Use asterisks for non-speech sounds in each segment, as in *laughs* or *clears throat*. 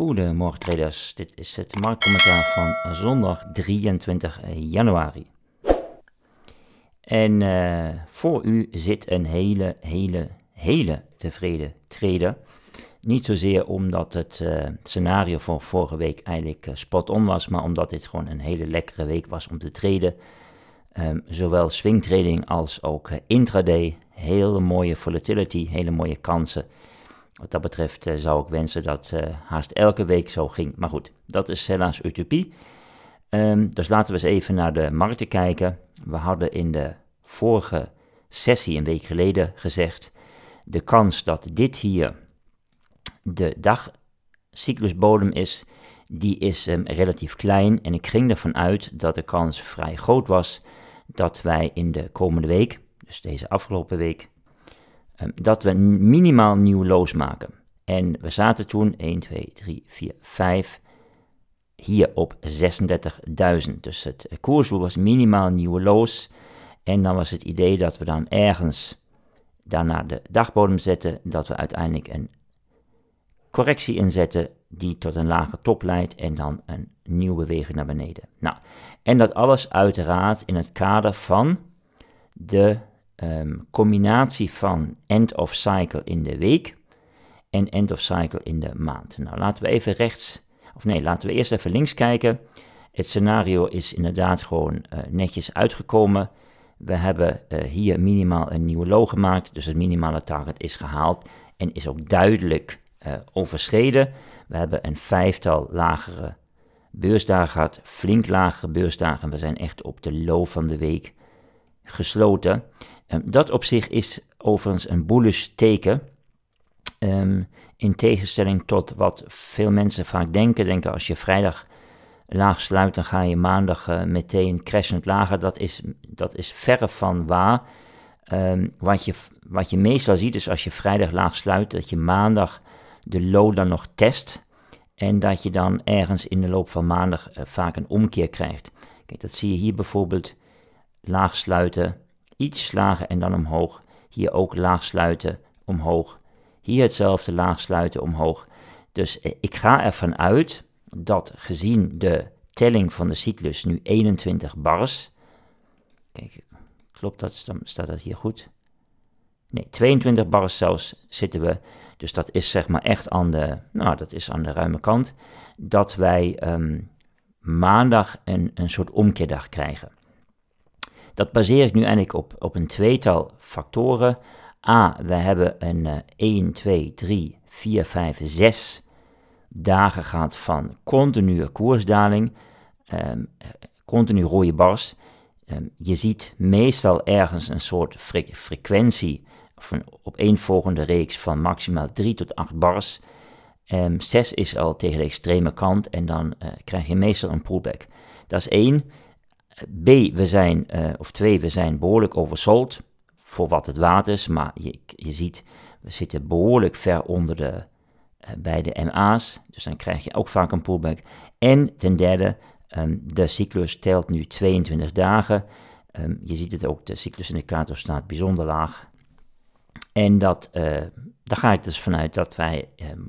Goedemorgen traders, dit is het marktcommentaar van zondag 23 januari. En eh, voor u zit een hele, hele, hele tevreden trader. Niet zozeer omdat het eh, scenario van vorige week eigenlijk eh, spot-on was, maar omdat dit gewoon een hele lekkere week was om te traden. Ehm, zowel swing trading als ook intraday. Hele mooie volatility, hele mooie kansen. Wat dat betreft zou ik wensen dat haast elke week zo ging. Maar goed, dat is helaas utopie. Ehm, dus laten we eens even naar de markten kijken. We hadden in de vorige sessie een week geleden gezegd, de kans dat dit hier de dagcyclusbodem is, die is ehm, relatief klein. En ik ging ervan uit dat de kans vrij groot was dat wij in de komende week, dus deze afgelopen week, ehm, dat we minimaal nieuw maken. En we zaten toen 1, 2, 3, 4, 5 hier op 36.000. Dus het koersdoel was minimaal nieuwe loos en dan was het idee dat we dan ergens daarna de dagbodem zetten, dat we uiteindelijk een correctie inzetten die tot een lage top leidt en dan een nieuwe beweging naar beneden. Nou, en dat alles uiteraard in het kader van de ehm, combinatie van end of cycle in de week en end of cycle in de maand. Nou, laten we even rechts, of nee, laten we eerst even links kijken. Het scenario is inderdaad gewoon eh, netjes uitgekomen. We hebben eh, hier minimaal een nieuwe low gemaakt, dus het minimale target is gehaald en is ook duidelijk eh, overschreden. We hebben een vijftal lagere beursdagen gehad, flink lagere beursdagen. We zijn echt op de low van de week gesloten. Ehm, dat op zich is overigens een bullish teken. Ehm, in tegenstelling tot wat veel mensen vaak denken, denken als je vrijdag laag sluit, dan ga je maandag uh, meteen crashend lager. Dat is, dat is verre van waar. Ehm, wat, je, wat je meestal ziet is als je vrijdag laag sluit, dat je maandag de low dan nog test. En dat je dan ergens in de loop van maandag eh, vaak een omkeer krijgt. Kijk, dat zie je hier bijvoorbeeld laag sluiten, iets slagen en dan omhoog. Hier ook laag sluiten, omhoog. Hier hetzelfde laag sluiten, omhoog. Dus eh, ik ga ervan uit dat gezien de telling van de cyclus nu 21 bars. Kijk, klopt dat? Staat dat hier goed? Nee, 22 bars zelfs zitten we. Dus dat is zeg maar echt aan de, nou, dat is aan de ruime kant. Dat wij ehm, maandag een, een soort omkeerdag krijgen. Dat baseer ik nu eigenlijk op, op een tweetal factoren. A, we hebben een 1, 2, 3, 4, 5, 6 dagen gaat van continue koersdaling, um, continu rode bars. Ehm, je ziet meestal ergens een soort frequentie of een opeenvolgende reeks van maximaal 3 tot 8 bars. 6 ehm, is al tegen de extreme kant en dan eh, krijg je meestal een pullback. Dat is 1. B, we zijn, eh, of 2, we zijn behoorlijk oversold voor wat het water is, maar je, je ziet, we zitten behoorlijk ver onder de eh, bij de MA's. Dus dan krijg je ook vaak een pullback. En ten derde, ehm, de cyclus telt nu 22 dagen. Ehm, je ziet het ook, de cyclusindicator staat bijzonder laag. En dat, eh, daar ga ik dus vanuit dat wij ehm,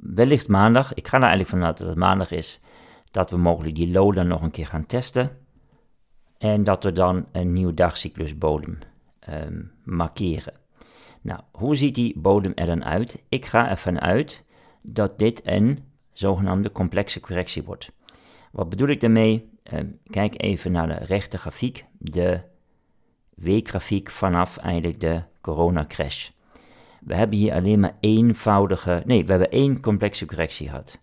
wellicht maandag, ik ga er eigenlijk vanuit dat het maandag is, dat we mogelijk die low dan nog een keer gaan testen. En dat we dan een nieuw dagcyclusbodem markeren. Nou, hoe ziet die bodem er dan uit? Ik ga ervan uit dat dit een zogenaamde complexe correctie wordt. Wat bedoel ik daarmee? Ehm, kijk even naar de rechte grafiek, de weekgrafiek vanaf eigenlijk de coronacrash. We hebben hier alleen maar eenvoudige, nee, we hebben één complexe correctie gehad.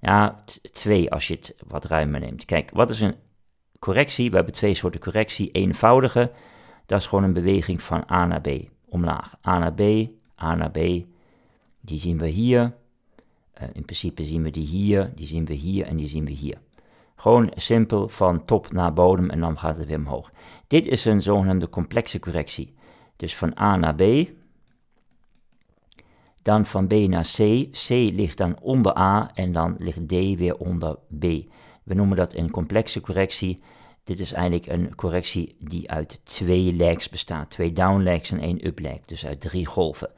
Ja, twee als je het wat ruimer neemt. Kijk, wat is een correctie? We hebben twee soorten correctie. Eenvoudige, dat is gewoon een beweging van A naar B omlaag. A naar B, A naar B. Die zien we hier. Eh, in principe zien we die hier, die zien we hier en die zien we hier. Gewoon simpel van top naar bodem en dan gaat het weer omhoog. Dit is een zogenaamde complexe correctie. Dus van A naar B. Dan van B naar C. C ligt dan onder A en dan ligt D weer onder B. We noemen dat een complexe correctie. Dit is eigenlijk een correctie die uit twee legs bestaat. Twee down en één up dus uit drie golven.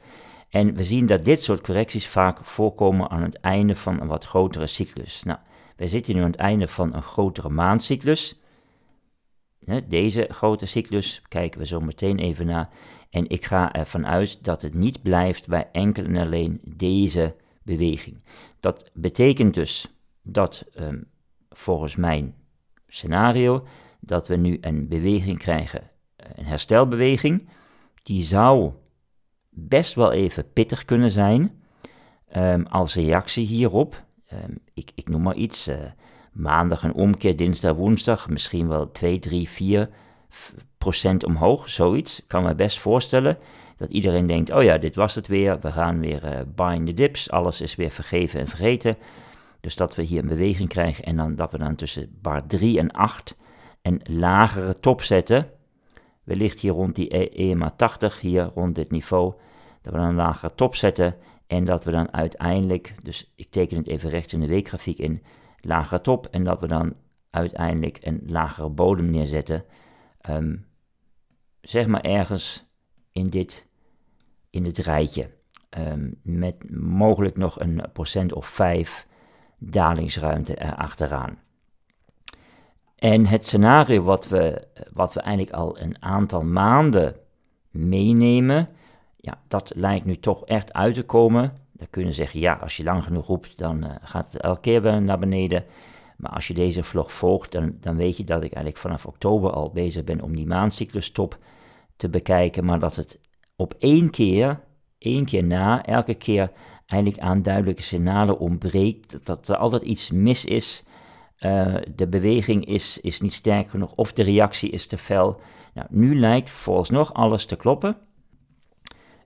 En we zien dat dit soort correcties vaak voorkomen aan het einde van een wat grotere cyclus. Nou, wij zitten nu aan het einde van een grotere maandcyclus. Deze grote cyclus kijken we zo meteen even naar. En ik ga ervan uit dat het niet blijft bij enkel en alleen deze beweging. Dat betekent dus dat ehm, volgens mijn scenario dat we nu een beweging krijgen, een herstelbeweging, die zou best wel even pittig kunnen zijn ehm, als reactie hierop. Ehm, ik, ik, noem maar iets, eh, maandag een omkeer, dinsdag, woensdag, misschien wel 2, 3, 4 procent omhoog, zoiets. Ik kan me best voorstellen dat iedereen denkt, oh ja, dit was het weer, we gaan weer uh, eh, buying the dips, alles is weer vergeven en vergeten. Dus dat we hier een beweging krijgen en dan, dat we dan tussen bar 3 en 8 een lagere top zetten. Wellicht hier rond die EMA e-, 80, hier rond dit niveau. Dat we dan een lagere top zetten en dat we dan uiteindelijk, dus ik teken het even rechts in de weekgrafiek in, lagere top en dat we dan uiteindelijk een lagere bodem neerzetten. Ehm, zeg maar ergens in dit, in dit rijtje. Ehm, met mogelijk nog een procent of vijf dalingsruimte erachteraan. En het scenario wat we, wat we eigenlijk al een aantal maanden meenemen, ja, dat lijkt nu toch echt uit te komen. Dan kunnen zeggen, ja, als je lang genoeg roept, dan eh, gaat het elke keer wel naar beneden. Maar als je deze vlog volgt, dan, dan weet je dat ik eigenlijk vanaf oktober al bezig ben om die maandcyclus top te bekijken. Maar dat het op één keer, één keer na, elke keer eigenlijk aan duidelijke signalen ontbreekt. Dat er altijd iets mis is eh, de beweging is, is niet sterk genoeg of de reactie is te fel. Nou, nu lijkt volgens nog alles te kloppen.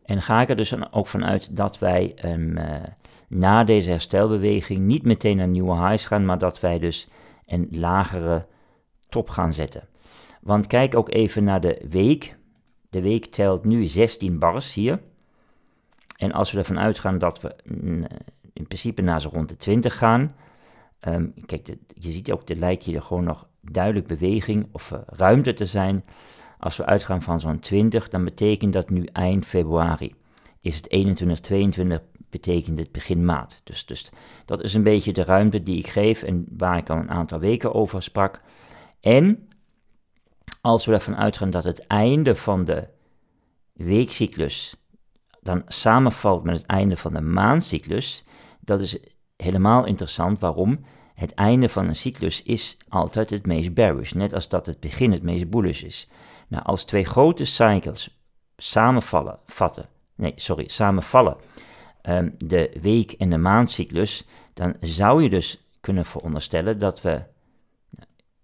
En ga ik er dus ook vanuit dat wij eh, na deze herstelbeweging niet meteen naar nieuwe highs gaan, maar dat wij dus een lagere top gaan zetten. Want kijk ook even naar de week. De week telt nu 16 bars hier. En als we ervan uitgaan dat we mm, in principe naar zo rond de 20 gaan, Ehm, kijk, je ziet ook de lijkt er gewoon nog duidelijk beweging of eh, ruimte te zijn. Als we uitgaan van zo'n 20, dan betekent dat nu eind februari. Is het 21, 22, betekent het begin maart. Dus, dus dat is een beetje de ruimte die ik geef en waar ik al een aantal weken over sprak. En als we ervan uitgaan dat het einde van de weekcyclus dan samenvalt met het einde van de maandcyclus, dat is helemaal interessant waarom het einde van een cyclus is altijd het meest bearish, net als dat het begin het meest bullish is. Nou, als twee grote cycles samenvallen, vatten, nee, sorry, samenvallen, ehm, de week- en de maandcyclus, dan zou je dus kunnen veronderstellen dat we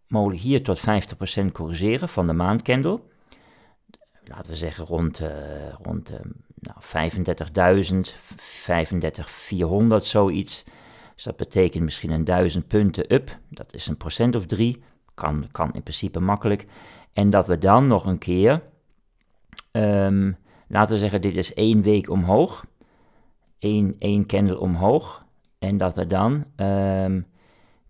nou, hier tot 50% corrigeren van de maandcandle. Laten we zeggen rond, eh, rond eh, nou, 35.000, 35.400, zoiets. Dus dat betekent misschien een 1000 punten up, dat is een procent of drie, kan, kan in principe makkelijk. En dat we dan nog een keer, ehm, laten we zeggen, dit is één week omhoog, Eén één candle omhoog. En dat we dan um,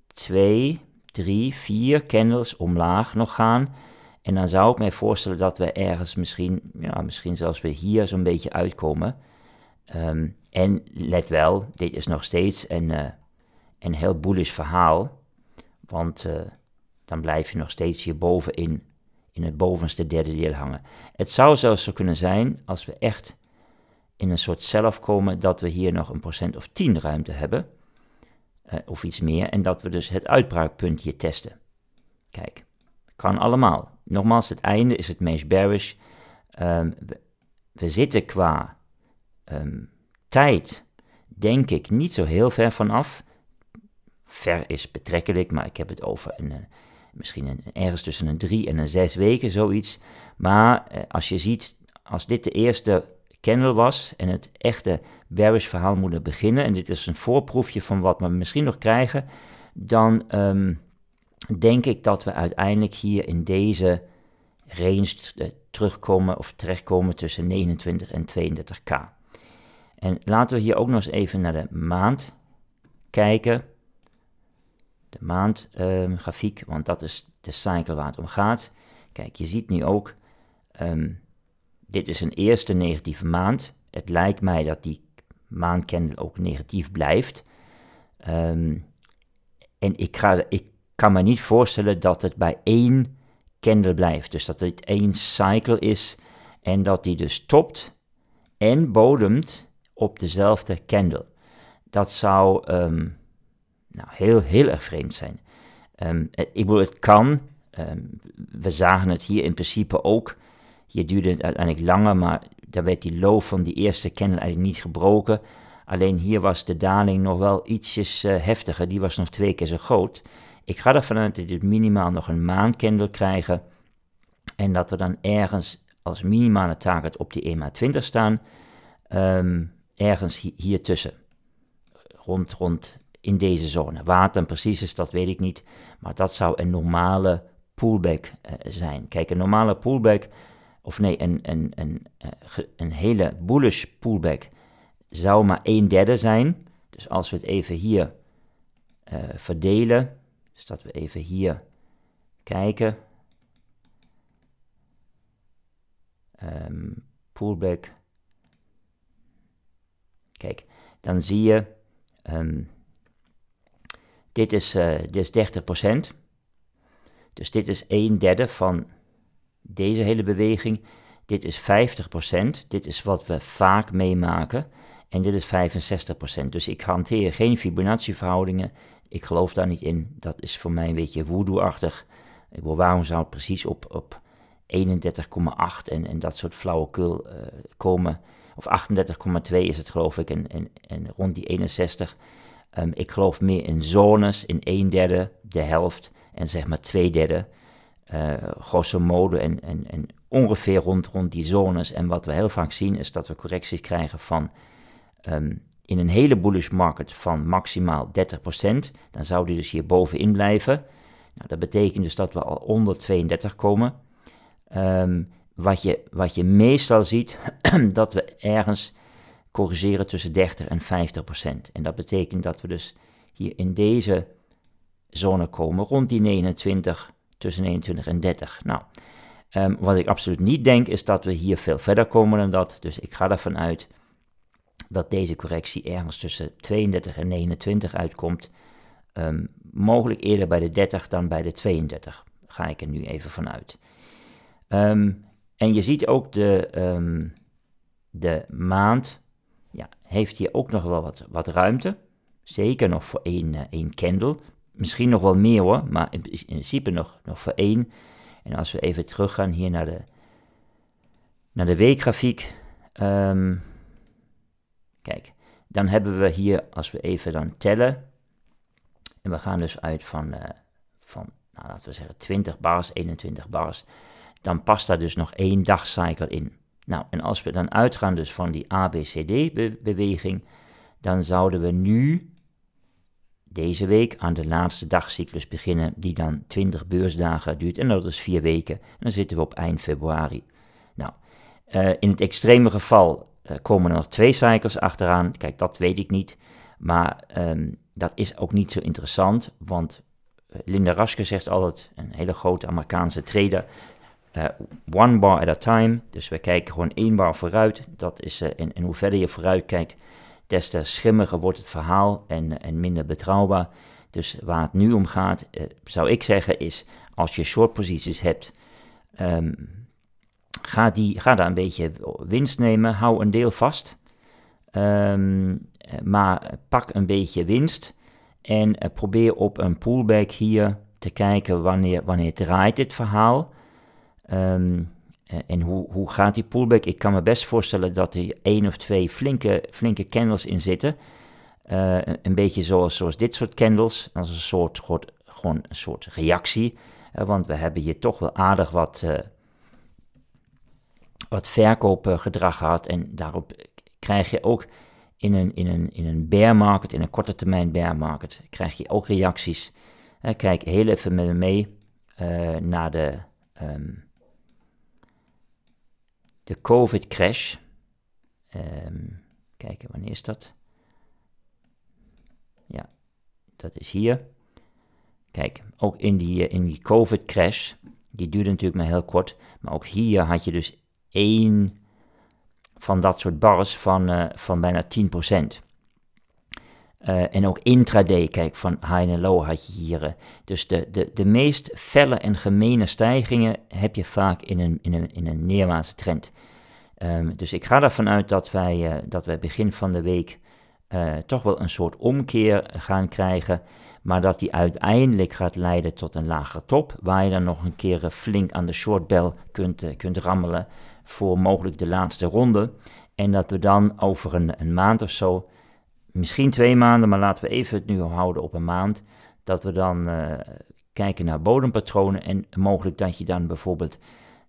twee, drie, vier candles omlaag nog gaan. En dan zou ik mij voorstellen dat we ergens misschien, ja, misschien zelfs weer hier zo'n beetje uitkomen. Ehm, en let wel, dit is nog steeds een, eh, een heel boelisch verhaal. Want eh, dan blijf je nog steeds hierbovenin, in het bovenste derde deel hangen. Het zou zelfs zo kunnen zijn, als we echt in een soort zelf komen, dat we hier nog een procent of 10 ruimte hebben. Eh, of iets meer. En dat we dus het uitbraakpuntje testen. Kijk, kan allemaal. Nogmaals, het einde is het meest bearish. Ehm, we, zitten qua ehm, tijd, denk ik, niet zo heel ver vanaf ver is betrekkelijk, maar ik heb het over een, eh, misschien een, ergens tussen een drie en een zes weken, zoiets. Maar eh, als je ziet, als dit de eerste candle was en het echte bearish verhaal moet beginnen, en dit is een voorproefje van wat we misschien nog krijgen, dan ehm, denk ik dat we uiteindelijk hier in deze range eh, terugkomen of terechtkomen tussen 29 en 32k. En laten we hier ook nog eens even naar de maand kijken de maandgrafiek, ehm, want dat is de cycle waar het om gaat. Kijk, je ziet nu ook, ehm, dit is een eerste negatieve maand. Het lijkt mij dat die maandcandle ook negatief blijft. Ehm, en ik, ga, ik kan me niet voorstellen dat het bij één candle blijft. Dus dat dit één cycle is en dat die dus topt en bodemt op dezelfde candle. Dat zou nou, heel, heel erg vreemd zijn. Ehm, eh, ik bedoel, het kan. Ehm, we zagen het hier in principe ook. Hier duurde het uiteindelijk langer, maar daar werd die low van die eerste kennel eigenlijk niet gebroken. Alleen hier was de daling nog wel ietsjes eh, heftiger. Die was nog twee keer zo groot. Ik ga ervan uit dat we minimaal nog een maandkendel krijgen. En dat we dan ergens als minimale target op die EMA 20 staan. Ehm, ergens hier tussen. Rond, rond in deze zone. Waar het dan precies is, dat weet ik niet. Maar dat zou een normale pullback eh, zijn. Kijk, een normale pullback, of nee, een, een, een, eh, een hele bullish pullback zou maar een derde zijn. Dus als we het even hier eh, verdelen, dus dat we even hier kijken. Um, pullback. Kijk, dan zie je ehm, dit is, uh, eh, 30%. Dus dit is een derde van deze hele beweging. Dit is 50%. Dit is wat we vaak meemaken. En dit is 65%. Dus ik hanteer geen Fibonacci-verhoudingen. Ik geloof daar niet in. Dat is voor mij een beetje voodoo-achtig. Waarom zou het precies op, op 31,8 en, en dat soort flauwekul eh, komen? Of 38,2 is het geloof ik. En, en, en rond die 61. Ehm, ik geloof meer in zones, in een derde, de helft en zeg maar twee derde. Uh, grosso modo en, en, en ongeveer rond, rond die zones. En wat we heel vaak zien is dat we correcties krijgen van ehm, in een hele bullish market van maximaal 30%. Dan zou die dus hier bovenin blijven. Nou, dat betekent dus dat we al onder 32 komen. Ehm, wat, je, wat je meestal ziet, *clears throat* dat we ergens corrigeren tussen 30 en 50 procent. En dat betekent dat we dus hier in deze zone komen, rond die 29, tussen 29 en 30. Nou, ehm, wat ik absoluut niet denk, is dat we hier veel verder komen dan dat. Dus ik ga ervan uit dat deze correctie ergens tussen 32 en 29 uitkomt. Ehm, mogelijk eerder bij de 30 dan bij de 32. Ga ik er nu even van uit. Ehm, en je ziet ook de, de maand ja, heeft hier ook nog wel wat, wat ruimte. Zeker nog voor één, uh, candle. Misschien nog wel meer hoor, maar in, principe nog, nog voor één. En als we even teruggaan hier naar de, naar de weekgrafiek. Ehm, kijk, dan hebben we hier, als we even dan tellen. En we gaan dus uit van, eh, van nou, laten we zeggen 20 bars, 21 bars. Dan past daar dus nog één dagcycle in. Nou, en als we dan uitgaan dus van die ABCD-beweging, dan zouden we nu deze week aan de laatste dagcyclus beginnen, die dan 20 beursdagen duurt. En dat is vier weken. dan zitten we op eind februari. Nou, eh, in het extreme geval eh, komen er nog twee cycles achteraan. Kijk, dat weet ik niet. Maar ehm, dat is ook niet zo interessant, want eh, Linda Raske zegt altijd, een hele grote Amerikaanse trader, eh, one bar at a time. Dus we kijken gewoon één bar vooruit. Dat is, en, eh, hoe verder je vooruit kijkt, des te schimmiger wordt het verhaal en, eh, en minder betrouwbaar. Dus waar het nu om gaat, zou ik zeggen, is als je short posities hebt, ehm, ga, die, ga daar een beetje winst nemen. Hou een deel vast, ehm, maar pak een beetje winst. En probeer op een pullback hier te kijken wanneer, wanneer draait dit verhaal Ehm, eh, en hoe, hoe gaat die pullback? Ik kan me best voorstellen dat er één of twee flinke, flinke candles in zitten. Eh, een, beetje zoals, zoals dit soort candles, als een soort, gewoon, gewoon een soort reactie. Eh, want we hebben hier toch wel aardig wat, uh, wat verkoopgedrag gehad. En daarop krijg je ook in een, in, een, in een bear market, in een korte termijn bear market, krijg je ook reacties. kijk heel even met me mee naar de... Ehm, de COVID-crash. Um, ehm, kijken, wanneer is dat? Ja, dat is hier. Kijk, ook in die, eh, in die COVID-crash, die duurde natuurlijk maar heel kort, maar ook hier had je dus één van dat soort bars van, eh, van bijna 10%. Eh, en ook intraday, kijk, van high en low had je hier. Eh. Dus de, de, de meest felle en gemene stijgingen heb je vaak in een, in een, in een neerwaartse trend. Ehm, dus ik ga ervan uit dat wij, eh, dat wij begin van de week toch wel een soort omkeer gaan krijgen. Maar dat die uiteindelijk gaat leiden tot een lagere top. Waar je dan nog een keer flink aan de shortbel kunt, kunt rammelen. Voor mogelijk de laatste ronde. En dat we dan over een, een maand of zo misschien twee maanden, maar laten we even het nu houden op een maand. Dat we dan eh, kijken naar bodempatronen en mogelijk dat je dan bijvoorbeeld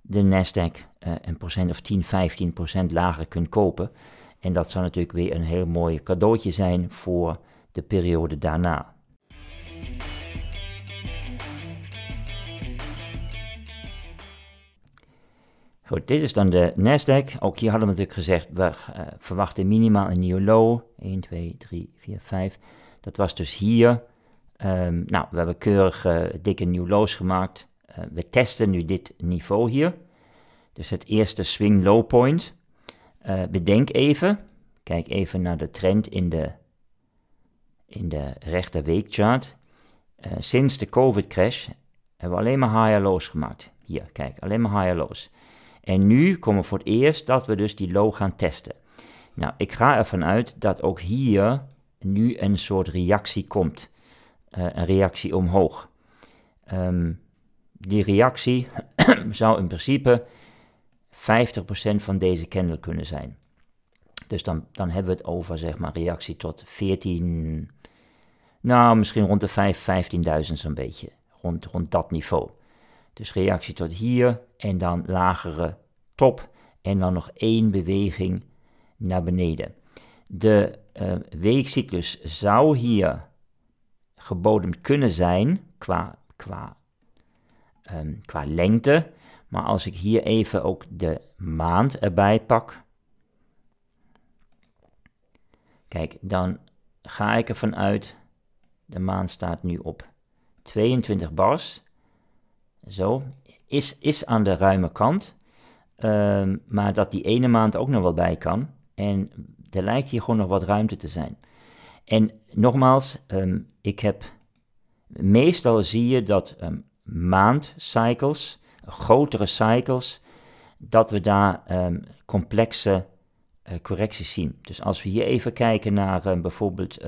de Nasdaq eh, een procent of 10, 15 procent lager kunt kopen. En dat zal natuurlijk weer een heel mooi cadeautje zijn voor de periode daarna. Goed, dit is dan de Nasdaq. Ook hier hadden we natuurlijk gezegd, we eh, verwachten minimaal een nieuwe low. 1, 2, 3, 4, 5. Dat was dus hier. Ehm, nou, we hebben keurig eh, dikke nieuw lows gemaakt. Eh, we testen nu dit niveau hier. Dus het eerste swing low point. bedenk even, kijk even naar de trend in de, in de rechter weekchart. sinds de COVID crash hebben we alleen maar higher lows gemaakt. Hier, kijk, alleen maar higher lows. En nu komen we voor het eerst dat we dus die low gaan testen. Nou, ik ga ervan uit dat ook hier nu een soort reactie komt. Eh, een reactie omhoog. Ehm, die reactie *clears throat* zou in principe 50% van deze candle kunnen zijn. Dus dan, dan hebben we het over zeg maar reactie tot 14, nou misschien rond de 5, 15.000 zo'n beetje. Rond, rond dat niveau. Dus reactie tot hier en dan lagere top en dan nog één beweging naar beneden. De eh, weekcyclus zou hier gebodemd kunnen zijn qua, qua, ehm, qua lengte. Maar als ik hier even ook de maand erbij pak. Kijk, dan ga ik ervan uit. De maand staat nu op 22 bars zo, is, is aan de ruime kant. Ehm, maar dat die ene maand ook nog wel bij kan. En er lijkt hier gewoon nog wat ruimte te zijn. En nogmaals, ehm, ik heb. Meestal zie je dat ehm, maandcycles, grotere cycles, dat we daar complexe eh, correcties zien. Dus als we hier even kijken naar bijvoorbeeld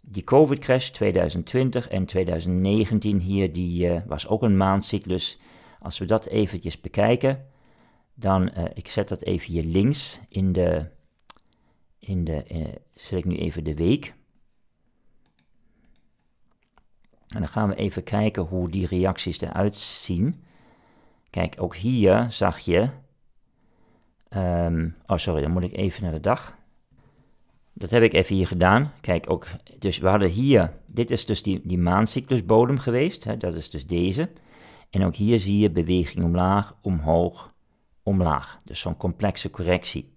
die COVID-crash 2020 en 2019 hier, die eh, was ook een maandcyclus. Als we dat eventjes bekijken, dan, eh, ik zet dat even hier links in de, in de, eh, zet ik nu even de week. En dan gaan we even kijken hoe die reacties eruit zien. Kijk, ook hier zag je, ehm, oh sorry, dan moet ik even naar de dag. Dat heb ik even hier gedaan. Kijk, ook, dus we hadden hier, dit is dus die, die maancyclusbodem geweest. Hè, dat is dus deze. En ook hier zie je beweging omlaag, omhoog, omlaag. Dus zo'n complexe correctie.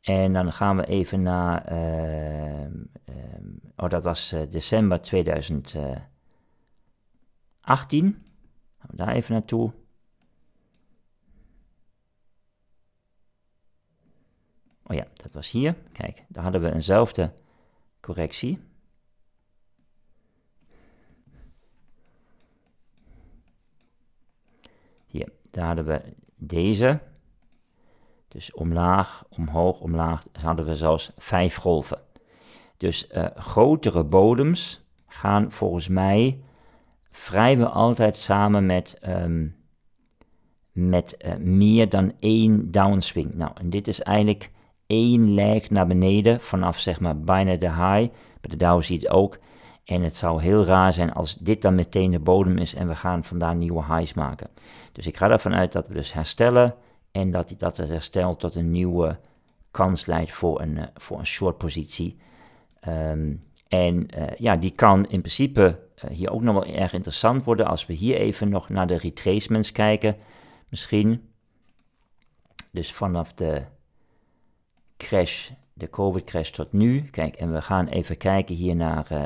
En dan gaan we even naar, uh, oh dat was eh, december 2018. Eh, gaan we daar even naartoe. Oh ja, dat was hier. Kijk, daar hadden we eenzelfde correctie. Hier, daar hadden we deze. Dus omlaag, omhoog, omlaag hadden we zelfs vijf golven. Dus eh, grotere bodems gaan volgens mij vrijwel altijd samen met, ehm, met eh, meer dan één downswing. Nou, en dit is eigenlijk één leg naar beneden vanaf zeg maar bijna de high. Bij de Dow zie je het ook. En het zou heel raar zijn als dit dan meteen de bodem is en we gaan vandaar nieuwe highs maken. Dus ik ga ervan uit dat we dus herstellen en dat dat het herstel tot een nieuwe kans leidt voor een, eh, voor een short positie. Ehm, en eh, ja, die kan in principe eh, hier ook nog wel erg interessant worden als we hier even nog naar de retracements kijken. Misschien. Dus vanaf de crash, de COVID-crash tot nu. Kijk, en we gaan even kijken hier naar, uh,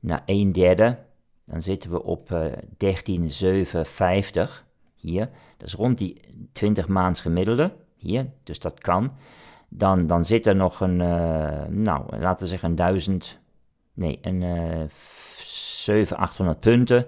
naar 1 derde. Dan zitten we op uh, eh, 13,750 hier. Dat is rond die 20 maands gemiddelde hier, dus dat kan. Dan, dan zit er nog een, eh, nou, laten we zeggen 1000, nee, een uh, 800 punten.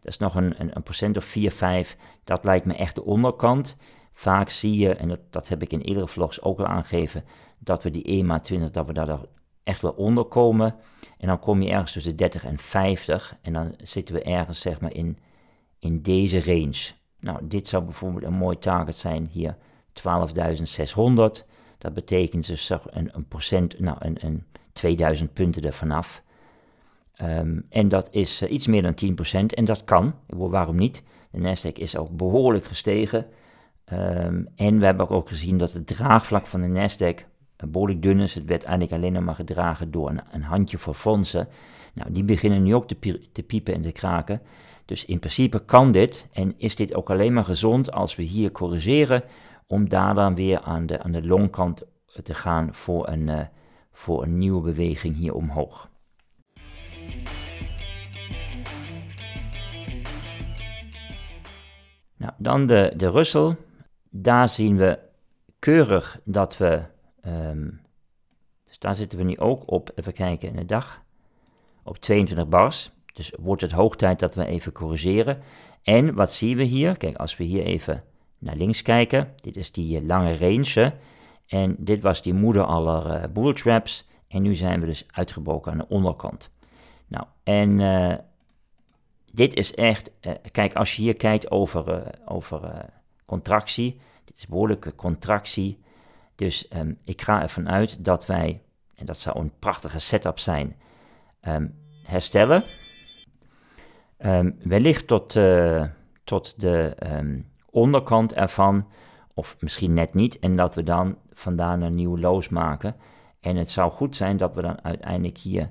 Dat is nog een, een, een procent of 4, 5. Dat lijkt me echt de onderkant. Vaak zie je, en dat, dat heb ik in eerdere vlogs ook al aangegeven, dat we die EMA 20, dat we daar echt wel onder komen. En dan kom je ergens tussen 30 en 50 en dan zitten we ergens zeg maar in, in deze range. Nou, dit zou bijvoorbeeld een mooi target zijn hier, 12.600. Dat betekent dus een, een procent, nou een, een 2000 punten er vanaf. Ehm, en dat is eh, iets meer dan 10% en dat kan. Waarom niet? De Nasdaq is ook behoorlijk gestegen. Ehm, en we hebben ook gezien dat het draagvlak van de Nasdaq eh, behoorlijk dun is. Het werd eigenlijk alleen maar gedragen door een, handje voor fondsen. Nou, die beginnen nu ook te, piepen en te kraken. Dus in principe kan dit en is dit ook alleen maar gezond als we hier corrigeren, om daar dan weer aan de, aan de longkant eh, te gaan voor een, eh, voor een nieuwe beweging hier omhoog. Nou, dan de, de Russell daar zien we keurig dat we, ehm, dus daar zitten we nu ook op, even kijken in de dag, op 22 bars. Dus wordt het hoog tijd dat we even corrigeren. En wat zien we hier? Kijk, als we hier even naar links kijken, dit is die lange range. En dit was die moeder aller uh, eh, bull traps. En nu zijn we dus uitgebroken aan de onderkant. Nou, en eh, dit is echt, eh, kijk, als je hier kijkt over, over contractie. Dit is behoorlijke contractie. Dus ehm, ik ga ervan uit dat wij, en dat zou een prachtige setup zijn, ehm, herstellen. Um, wellicht tot, eh, tot de onderkant ervan, of misschien net niet, en dat we dan vandaan een nieuw loos maken. En het zou goed zijn dat we dan uiteindelijk hier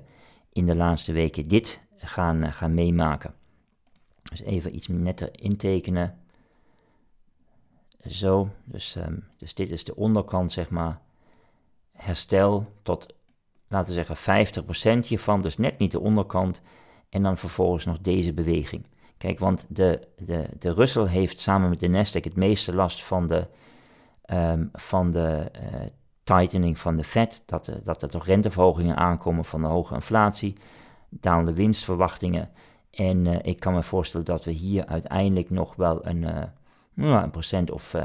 in de laatste weken dit gaan, eh, gaan meemaken. Dus even iets netter intekenen. Zo, dus, ehm, dus dit is de onderkant, zeg maar. Herstel tot, laten we zeggen, 50% hiervan, dus net niet de onderkant. En dan vervolgens nog deze beweging. Kijk, want de, de, de Russell heeft samen met de Nasdaq het meeste last van de, ehm, van de eh, tightening van de Fed. Dat, eh, dat er toch renteverhogingen aankomen van de hoge inflatie, dalende winstverwachtingen. En eh, ik kan me voorstellen dat we hier uiteindelijk nog wel een, nou, een procent of, eh,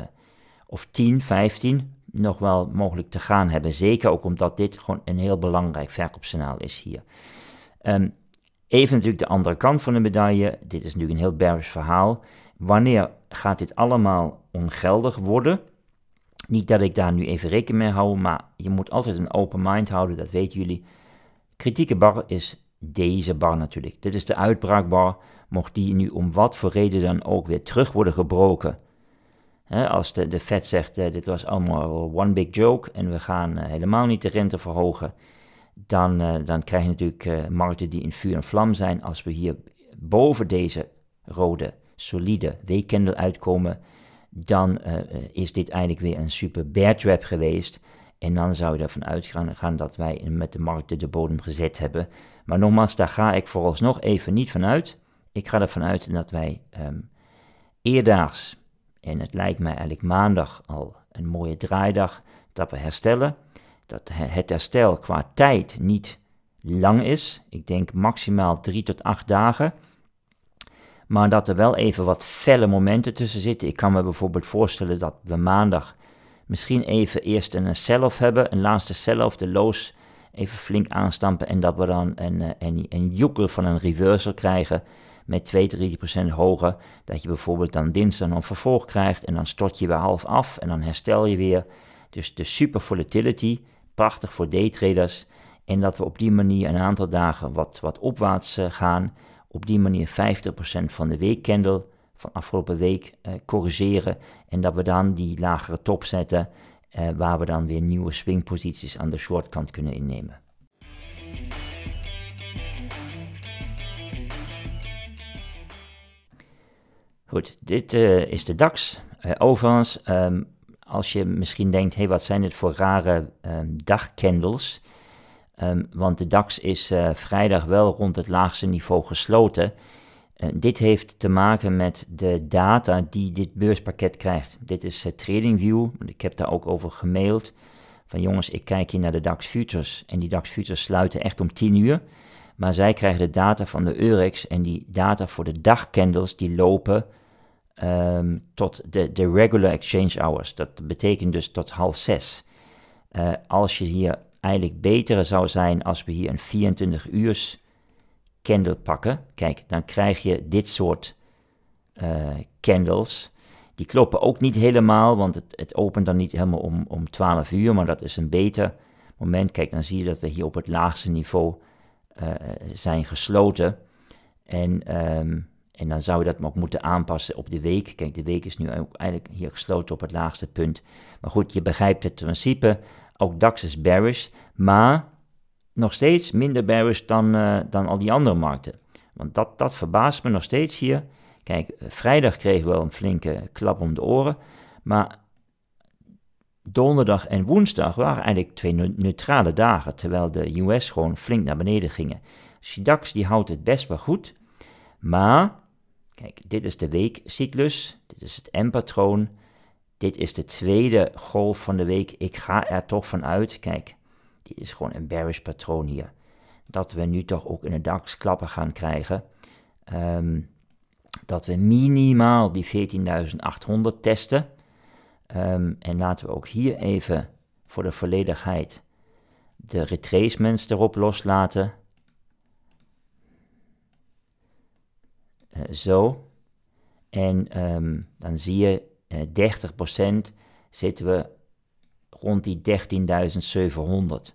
of 10, 15 nog wel mogelijk te gaan hebben. Zeker ook omdat dit gewoon een heel belangrijk verkoopsignaal is hier. Ehm, even natuurlijk de andere kant van de medaille. Dit is natuurlijk een heel bearish verhaal. Wanneer gaat dit allemaal ongeldig worden? Niet dat ik daar nu even rekening mee hou, maar je moet altijd een open mind houden, dat weten jullie. Kritieke bar is deze bar natuurlijk. Dit is de uitbraakbar mocht die nu om wat voor reden dan ook weer terug worden gebroken. als de, de Fed zegt, uh, dit was allemaal one big joke en we gaan eh, helemaal niet de rente verhogen, dan, eh, dan krijg je natuurlijk markten die in vuur en vlam zijn. Als we hier boven deze rode, solide weekendel uitkomen, dan is dit eigenlijk weer een super bear trap geweest. En dan zou je ervan uitgaan gaan dat wij met de markten de bodem gezet hebben. Maar nogmaals, daar ga ik vooralsnog even niet van uit ik ga ervan uit dat wij um, en het lijkt mij eigenlijk maandag al een mooie draaidag, dat we herstellen. Dat het herstel qua tijd niet lang is. Ik denk maximaal drie tot acht dagen. Maar dat er wel even wat felle momenten tussen zitten. Ik kan me bijvoorbeeld voorstellen dat we maandag misschien even eerst een zelf hebben. Een laatste zelf, de loos even flink aanstampen. En dat we dan een, eh, een, een joekel van een reversal krijgen met 2-3% hoger. Dat je bijvoorbeeld dan dinsdag een vervolg krijgt en dan stort je weer half af en dan herstel je weer. Dus de super volatility, prachtig voor daytraders. En dat we op die manier een aantal dagen wat, wat opwaarts eh, gaan. Op die manier 50% van de weekcandle van afgelopen week eh, corrigeren. En dat we dan die lagere top zetten, eh, waar we dan weer nieuwe swingposities aan de shortkant kunnen innemen. Goed, dit eh, is de DAX. Eh, overigens, ehm, als je misschien denkt, hé, hey, wat zijn dit voor rare um, dagcandles? Ehm, want de DAX is eh, vrijdag wel rond het laagste niveau gesloten. dit heeft te maken met de data die dit beurspakket krijgt. Dit is TradingView, ik heb daar ook over gemaild. Van jongens, ik kijk hier naar de DAX Futures en die DAX Futures sluiten echt om 10 uur. Maar zij krijgen de data van de Eurex en die data voor de dagcandles die lopen Ehm, tot de, de regular exchange hours. Dat betekent dus tot half zes. Eh, als je hier eigenlijk beter zou zijn als we hier een 24 uurs candle pakken. Kijk, dan krijg je dit soort eh, candles. Die kloppen ook niet helemaal, want het, het opent dan niet helemaal om, om 12 uur, maar dat is een beter moment. Kijk, dan zie je dat we hier op het laagste niveau eh, zijn gesloten. En ehm, en dan zou je dat ook moeten aanpassen op de week. Kijk, de week is nu eigenlijk hier gesloten op het laagste punt. Maar goed, je begrijpt het principe. Ook DAX is bearish, maar nog steeds minder bearish dan, eh, dan al die andere markten. Want dat, dat verbaast me nog steeds hier. Kijk, eh, vrijdag kregen we wel een flinke klap om de oren. Maar donderdag en woensdag waren eigenlijk twee neutrale dagen. Terwijl de US gewoon flink naar beneden gingen. Dus die DAX die houdt het best wel goed. Maar Kijk, dit is de weekcyclus, dit is het M-patroon, dit is de tweede golf van de week. Ik ga er toch van uit, kijk, dit is gewoon een bearish patroon hier. Dat we nu toch ook in de DAX klappen gaan krijgen. Ehm, dat we minimaal die 14.800 testen. Ehm, en laten we ook hier even voor de volledigheid de retracements erop loslaten. Eh, zo. En ehm, dan zie je 30% eh, zitten we rond die 13.700.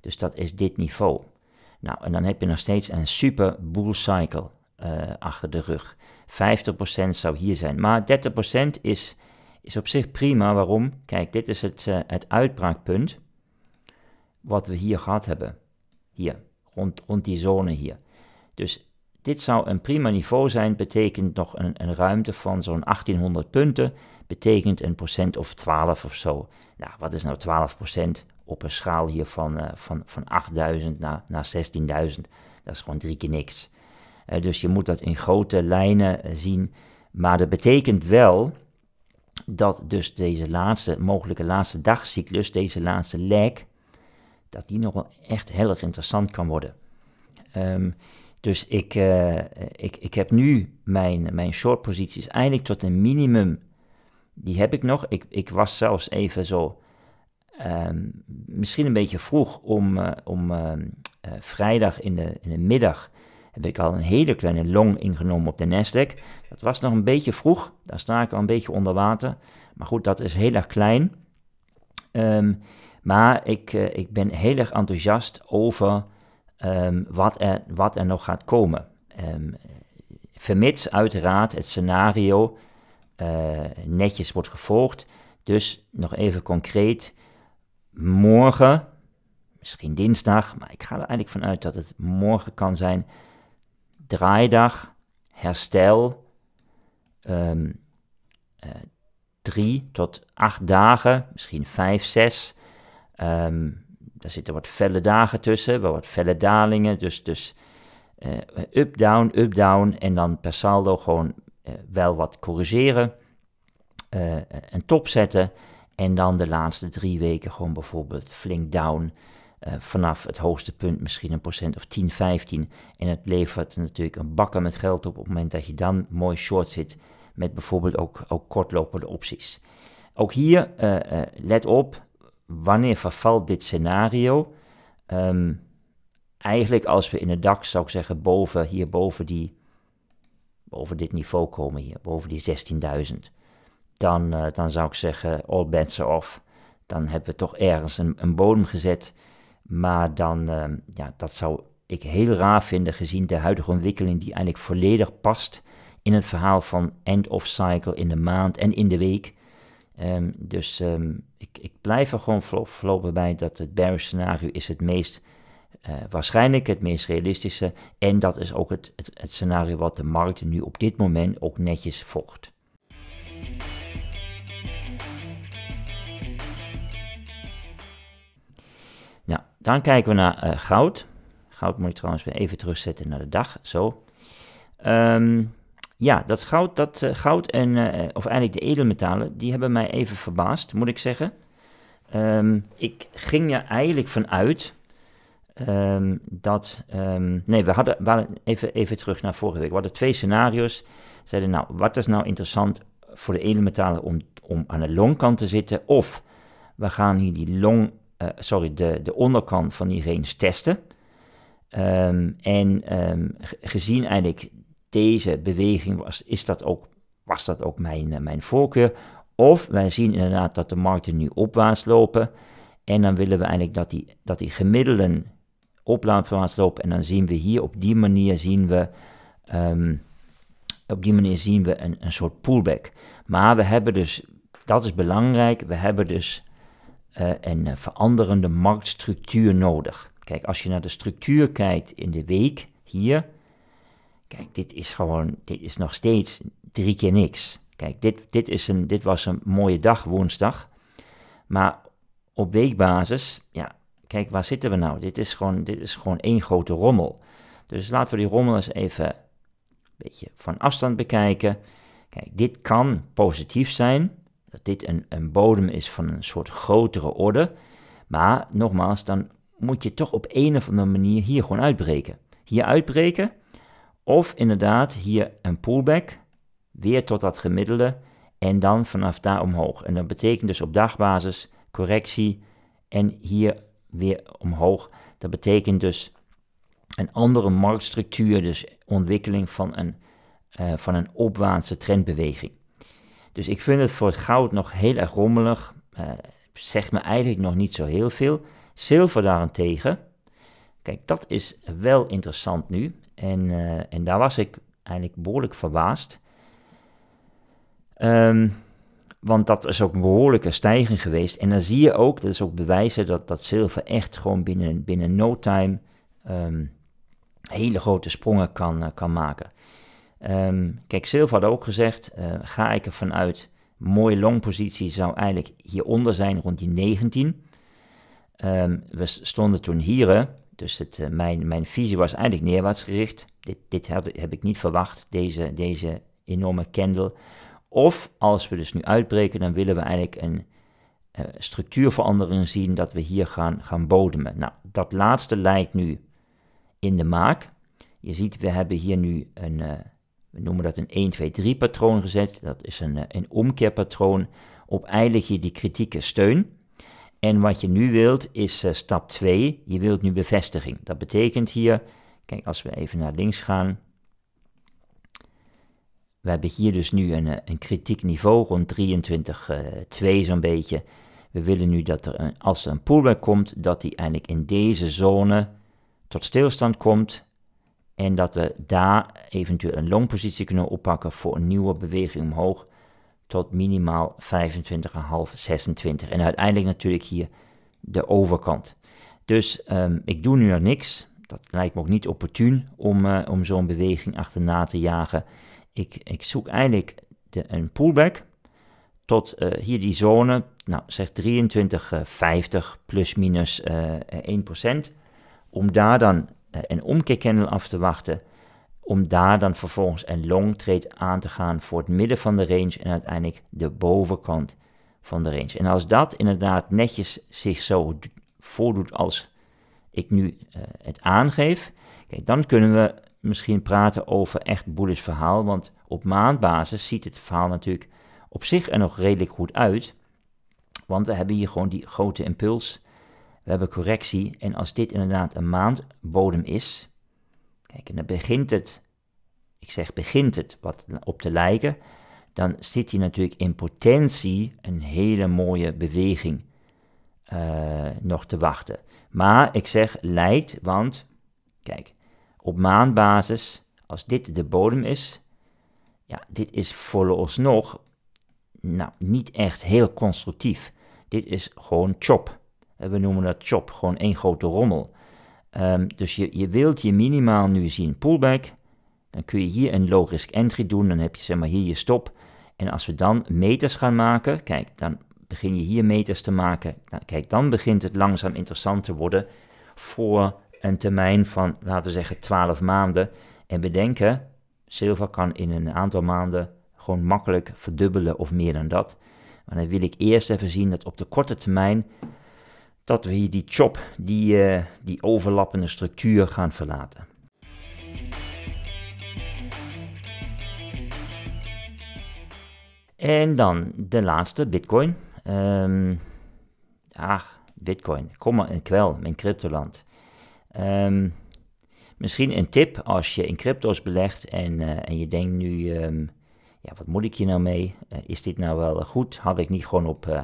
Dus dat is dit niveau. Nou, en dan heb je nog steeds een super bull cycle eh, achter de rug. 50% zou hier zijn. Maar 30% is, is op zich prima. Waarom? Kijk, dit is het, het uitbraakpunt wat we hier gehad hebben. Hier, rond, rond die zone hier. Dus dit zou een prima niveau zijn, betekent nog een, een ruimte van zo'n 1800 punten, betekent een procent of 12 of zo. Nou, wat is nou 12 procent op een schaal hier van, eh, van, van 8000 naar, naar 16.000? Dat is gewoon drie keer niks. Eh, dus je moet dat in grote lijnen eh, zien. Maar dat betekent wel dat dus deze laatste, mogelijke laatste dagcyclus, deze laatste leg, dat die nog wel echt heel erg interessant kan worden. Um, dus ik, eh, ik, ik heb nu mijn, mijn short posities eindelijk tot een minimum. Die heb ik nog. Ik, ik was zelfs even zo. Ehm, misschien een beetje vroeg om, eh, om ehm, eh, vrijdag in de, in de middag. Heb ik al een hele kleine long ingenomen op de Nasdaq. Dat was nog een beetje vroeg. Daar sta ik al een beetje onder water. Maar goed, dat is heel erg klein. Ehm, maar ik, ik ben heel erg enthousiast over Ehm, wat, er, wat er nog gaat komen. Ehm, vermits uiteraard het scenario eh, netjes wordt gevolgd. Dus nog even concreet, morgen, misschien dinsdag, maar ik ga er eigenlijk vanuit dat het morgen kan zijn, draaidag, herstel, um, drie tot acht dagen, misschien vijf, zes daar zitten wat felle dagen tussen, wat felle dalingen. Dus, dus eh, up, down, up, down. En dan per saldo gewoon eh, wel wat corrigeren. Uh, een top zetten. En dan de laatste drie weken gewoon bijvoorbeeld flink down. vanaf het hoogste punt misschien een procent of 10, 15. En het levert natuurlijk een bakken met geld op op het moment dat je dan mooi short zit. Met bijvoorbeeld ook, ook kortlopende opties. Ook hier, let op, wanneer vervalt dit scenario? Ehm, eigenlijk als we in het dag zou ik zeggen, boven, hier boven, die, boven dit niveau komen, hier boven die 16.000, dan, eh, dan zou ik zeggen, all bets are off. Dan hebben we toch ergens een, bodem gezet. Maar dan, ehm, ja, dat zou ik heel raar vinden gezien de huidige ontwikkeling die eigenlijk volledig past in het verhaal van end of cycle in de maand en in de week. Ehm, dus ehm, ik, ik, blijf er gewoon voorlopig bij dat het bearish scenario is het meest uh, waarschijnlijk, het meest realistische. En dat is ook het, het, het scenario wat de markt nu op dit moment ook netjes volgt. Nou, dan kijken we naar eh, goud. Goud moet ik trouwens weer even terugzetten naar de dag. Zo. Ehm, ja, dat goud, dat, eh, goud en, eh, of eigenlijk de edelmetalen, die hebben mij even verbaasd, moet ik zeggen. Ehm, ik ging er eigenlijk vanuit ehm, dat. Ehm, nee, we hadden, even, even terug naar vorige week. We hadden twee scenario's. Zeiden, nou, wat is nou interessant voor de edelmetalen om, om aan de longkant te zitten? Of we gaan hier die long, eh, sorry, de, de onderkant van die range testen. en gezien eigenlijk deze beweging was, is dat ook, was dat ook mijn, eh, mijn voorkeur. Of wij zien inderdaad dat de markten nu opwaarts lopen. En dan willen we eigenlijk dat die, dat die gemiddelden opwaarts lopen. En dan zien we hier op die manier zien we. Ehm, op die manier zien we een, een soort pullback. Maar we hebben dus, dat is belangrijk, we hebben dus eh, een eh, veranderende marktstructuur nodig. Kijk, als je naar de structuur kijkt in de week hier, Kijk, dit is gewoon, dit is nog steeds drie keer niks. Kijk, dit, dit, is een, dit was een mooie dag woensdag. Maar op weekbasis, ja, kijk, waar zitten we nou? Dit is gewoon, dit is gewoon één grote rommel. Dus laten we die rommel eens even een beetje van afstand bekijken. Kijk, dit kan positief zijn. Dat dit een, een bodem is van een soort grotere orde. Maar nogmaals, dan moet je toch op een of andere manier hier gewoon uitbreken. Hier uitbreken of inderdaad hier een pullback, weer tot dat gemiddelde en dan vanaf daar omhoog. En dat betekent dus op dagbasis correctie en hier weer omhoog. Dat betekent dus een andere marktstructuur, dus ontwikkeling van een, uh, van een opwaartse trendbeweging. Dus ik vind het voor het goud nog heel erg rommelig. Eh, zegt me eigenlijk nog niet zo heel veel. Zilver daarentegen, kijk, dat is wel interessant nu. En, eh, en daar was ik eigenlijk behoorlijk verbaasd. Ehm, want dat is ook een behoorlijke stijging geweest. En dan zie je ook, dat is ook bewijzen, dat, dat zilver echt gewoon binnen, binnen no time ehm, hele grote sprongen kan, eh, kan maken. Ehm, kijk, zilver had ook gezegd, eh, ga ik er vanuit, mooie longpositie zou eigenlijk hieronder zijn, rond die 19. we stonden toen hier, dus het, eh, mijn, mijn visie was eigenlijk neerwaarts gericht. Dit, dit had, heb ik niet verwacht, deze, deze enorme candle. Of als we dus nu uitbreken, dan willen we eigenlijk een uh, structuurverandering zien dat we hier gaan, gaan bodemen. Nou, dat laatste lijkt nu in de maak. Je ziet, we hebben hier nu een, eh, we noemen dat een 1, 2, 3 patroon gezet. Dat is een, een omkeerpatroon op eigenlijk hier die kritieke steun. En wat je nu wilt is eh, stap 2. Je wilt nu bevestiging. Dat betekent hier, kijk als we even naar links gaan. We hebben hier dus nu een, eh, een kritiek niveau rond 23,2 uh, eh, zo'n beetje. We willen nu dat er als er een pullback komt, dat die eigenlijk in deze zone tot stilstand komt. En dat we daar eventueel een longpositie kunnen oppakken voor een nieuwe beweging omhoog tot minimaal 25,5, 26. En uiteindelijk natuurlijk hier de overkant. Dus ehm, ik doe nu nog niks. Dat lijkt me ook niet opportun om, eh, om zo'n beweging achterna te jagen. Ik, ik zoek eigenlijk de, een pullback tot eh, hier die zone, nou zeg 23,50 plus minus uh, eh, 1%. Om daar dan een omkeerkennel af te wachten om daar dan vervolgens een long trade aan te gaan voor het midden van de range en uiteindelijk de bovenkant van de range. En als dat inderdaad netjes zich zo voordoet als ik nu eh, het aangeef, kijk, dan kunnen we misschien praten over echt bullish verhaal, want op maandbasis ziet het verhaal natuurlijk op zich er nog redelijk goed uit, want we hebben hier gewoon die grote impuls, we hebben correctie en als dit inderdaad een maandbodem is, Kijk, en dan begint het ik zeg begint het wat op te lijken, dan zit hier natuurlijk in potentie een hele mooie beweging eh, nog te wachten. Maar ik zeg lijkt, want kijk, op maandbasis, als dit de bodem is, ja, dit is vooralsnog nou, niet echt heel constructief. Dit is gewoon chop. Eh, we noemen dat chop, gewoon één grote rommel. Ehm, dus je, je wilt je minimaal nu zien pullback. Dan kun je hier een low risk entry doen, dan heb je zeg maar hier je stop. En als we dan meters gaan maken, kijk, dan begin je hier meters te maken. kijk, dan begint het langzaam interessant te worden voor een termijn van, laten we zeggen, 12 maanden. En bedenken, zilver kan in een aantal maanden gewoon makkelijk verdubbelen of meer dan dat. Maar dan wil ik eerst even zien dat op de korte termijn dat we hier die chop, die, eh, die overlappende structuur gaan verlaten. En dan de laatste, Bitcoin. Um, ah, Bitcoin. Kom maar in kwel, mijn cryptoland. Um, misschien een tip als je in crypto's belegt en, eh, en je denkt nu, ehm, ja, wat moet ik hier nou mee? Eh, is dit nou wel goed? Had ik niet gewoon op eh,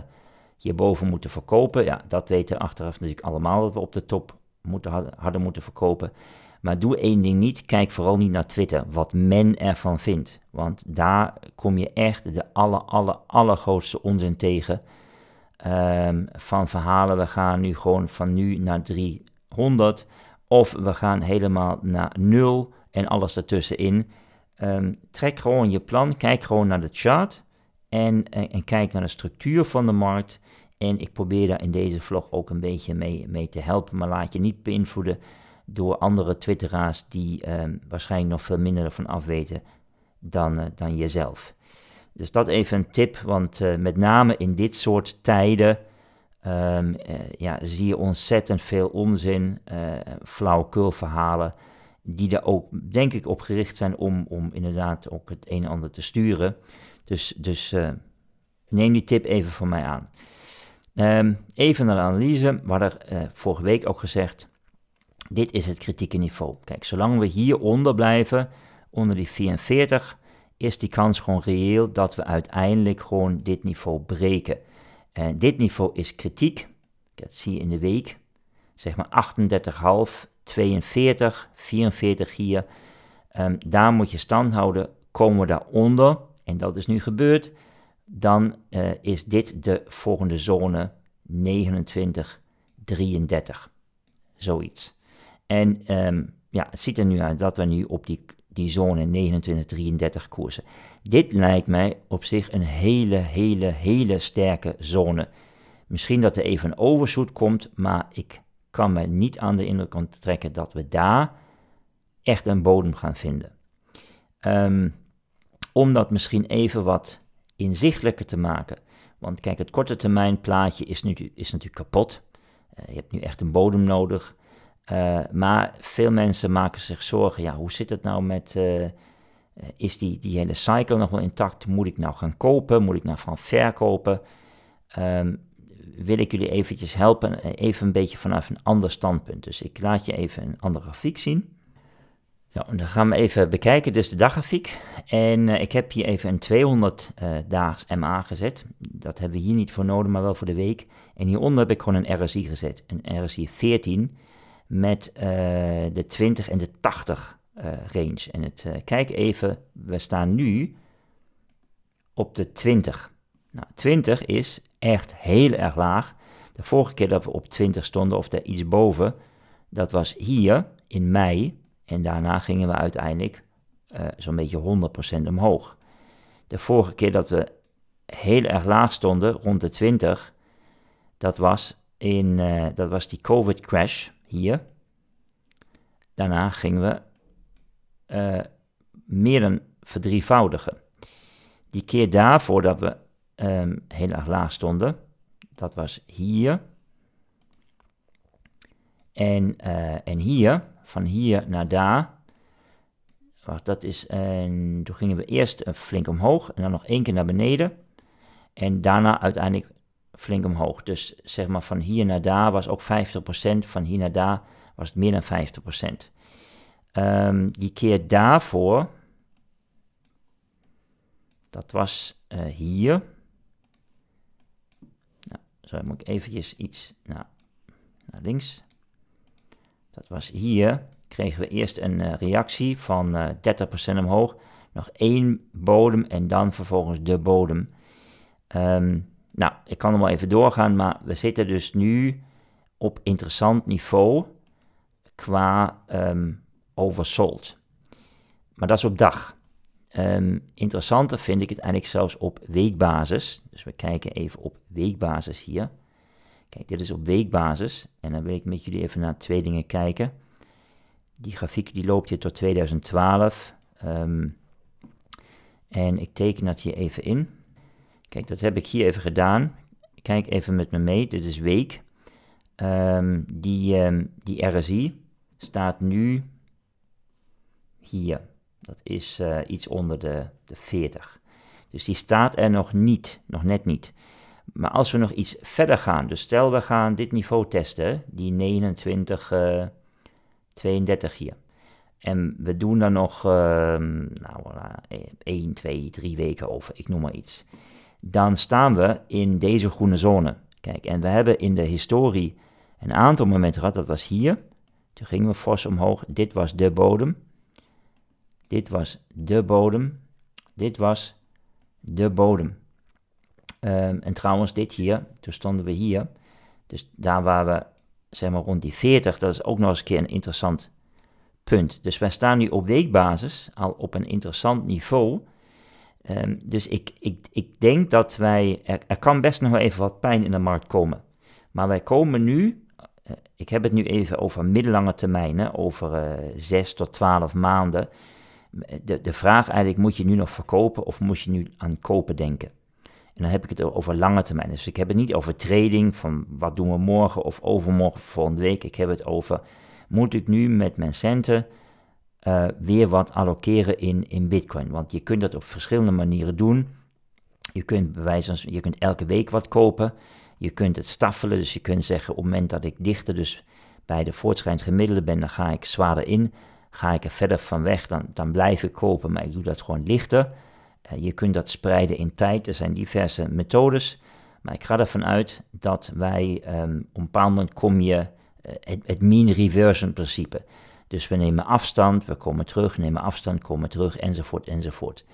hierboven moeten verkopen? Ja, dat weten achteraf natuurlijk allemaal dat we op de top moeten, hadden moeten verkopen. Maar doe één ding niet, kijk vooral niet naar Twitter, wat men ervan vindt. Want daar kom je echt de aller, aller, allergrootste onzin tegen. Ehm, van verhalen, we gaan nu gewoon van nu naar 300. Of we gaan helemaal naar 0 en alles ertussenin. Ehm, trek gewoon je plan, kijk gewoon naar de chart. En, en, en, kijk naar de structuur van de markt. En ik probeer daar in deze vlog ook een beetje mee, mee te helpen. Maar laat je niet beïnvloeden door andere twitteraars die ehm, waarschijnlijk nog veel minder ervan afweten dan, eh, dan jezelf. Dus dat even een tip, want eh, met name in dit soort tijden ehm, eh, ja, zie je ontzettend veel onzin, verhalen die er ook denk ik op gericht zijn om, om inderdaad ook het een en ander te sturen. Dus, dus neem die tip even van mij aan. Ehm, even een analyse. We hadden vorige week ook gezegd, dit is het kritieke niveau. Kijk, zolang we hieronder blijven, onder die 44, is die kans gewoon reëel dat we uiteindelijk gewoon dit niveau breken. En dit niveau is kritiek. Dat zie je in de week. Zeg maar 38,5, 42, 44 hier. Ehm, daar moet je stand houden. Komen we daaronder, en dat is nu gebeurd, dan eh, is dit de volgende zone 29, 33. Zoiets. En ehm, ja, het ziet er nu uit dat we nu op die, die zone 29-33 koersen. Dit lijkt mij op zich een hele, hele, hele sterke zone. Misschien dat er even een overshoot komt, maar ik kan me niet aan de indruk onttrekken dat we daar echt een bodem gaan vinden. Ehm, om dat misschien even wat inzichtelijker te maken. Want kijk, het korte termijn plaatje is, nu, is natuurlijk kapot. Eh, je hebt nu echt een bodem nodig. Eh, maar veel mensen maken zich zorgen. Ja, hoe zit het nou met. Eh, is die, die hele cycle nog wel intact? Moet ik nou gaan kopen? Moet ik nou van verkopen? Ehm, wil ik jullie eventjes helpen, eh, even een beetje vanaf een ander standpunt. Dus ik laat je even een andere grafiek zien. Zo, dan gaan we even bekijken, dus de daggrafiek. En ik heb hier even een 200 daags MA gezet. Dat hebben we hier niet voor nodig, maar wel voor de week. En hieronder heb ik gewoon een RSI gezet, een RSI 14 met uh, de 20 en de 80 uh, eh, range. En het, uh, kijk even, we staan nu op de 20. Nou, 20 is echt heel erg laag. De vorige keer dat we op 20 stonden of daar iets boven, dat was hier in mei. En daarna gingen we uiteindelijk zo'n beetje 100% omhoog. De vorige keer dat we heel erg laag stonden, rond de 20, dat was, in, dat was die COVID-crash hier. Daarna gingen we eh, meer dan verdrievoudigen. Die keer daarvoor dat we ehm, heel erg laag stonden, dat was hier. En, eh, en hier, van hier naar daar. Wacht, dat is, en toen gingen we eerst eh, flink omhoog en dan nog één keer naar beneden. En daarna uiteindelijk flink omhoog. Dus zeg maar van hier naar daar was ook 50%, van hier naar daar was het meer dan 50%. Um, ehm, die keer daarvoor, dat was eh, hier. Nou, zo moet ik eventjes iets naar, naar, links. Dat was hier. Kregen we eerst een eh, reactie van uh, eh, 30% omhoog. Nog één bodem en dan vervolgens de bodem. Um, nou, ik kan er wel even doorgaan, maar we zitten dus nu op interessant niveau qua ehm, oversold. Maar dat is op dag. Ehm, interessanter vind ik het eigenlijk zelfs op weekbasis. Dus we kijken even op weekbasis hier. Kijk, dit is op weekbasis. En dan wil ik met jullie even naar twee dingen kijken. Die grafiek die loopt hier tot 2012. Ehm, en ik teken dat hier even in. Kijk, dat heb ik hier even gedaan. Kijk even met me mee. Dit is week. Ehm, die, ehm, die RSI staat nu hier. Dat is eh, iets onder de, de 40. Dus die staat er nog niet, nog net niet. Maar als we nog iets verder gaan, dus stel we gaan dit niveau testen, die 29, 32 eh, hier. En we doen dan nog ehm, nou, 1, 2, 3 weken over, ik noem maar iets dan staan we in deze groene zone. Kijk, en we hebben in de historie een aantal momenten gehad, dat was hier. Toen gingen we fors omhoog, dit was de bodem. Dit was de bodem. Dit was de bodem. Ehm, en trouwens, dit hier, toen stonden we hier. Dus daar waren we, zeg maar rond die 40, dat is ook nog eens een keer een interessant punt. Dus wij staan nu op weekbasis al op een interessant niveau Ehm, dus ik, ik, ik denk dat wij, er, kan best nog wel even wat pijn in de markt komen. Maar wij komen nu, eh, ik heb het nu even over middellange termijnen, over eh, zes tot twaalf maanden. Eh, de, de vraag eigenlijk, moet je nu nog verkopen of moet je nu aan kopen denken? En dan heb ik het over lange termijn. Dus ik heb het niet over trading, van wat doen we morgen of overmorgen, volgende week. Ik heb het over, moet ik nu met mijn centen eh, weer wat allokeren in, in Bitcoin. Want je kunt dat op verschillende manieren doen. Je kunt, bewijzen, je kunt elke week wat kopen. Je kunt het staffelen. Dus je kunt zeggen: op het moment dat ik dichter, dus bij de voortschrijdend gemiddelde ben, dan ga ik zwaarder in. Ga ik er verder van weg, dan, dan blijf ik kopen, maar ik doe dat gewoon lichter. Eh, je kunt dat spreiden in tijd. Er zijn diverse methodes. Maar ik ga ervan uit dat wij um, op een bepaald moment kom je eh, het, het mean reversion principe. Dus we nemen afstand, we komen terug, nemen afstand, komen terug, enzovoort, enzovoort.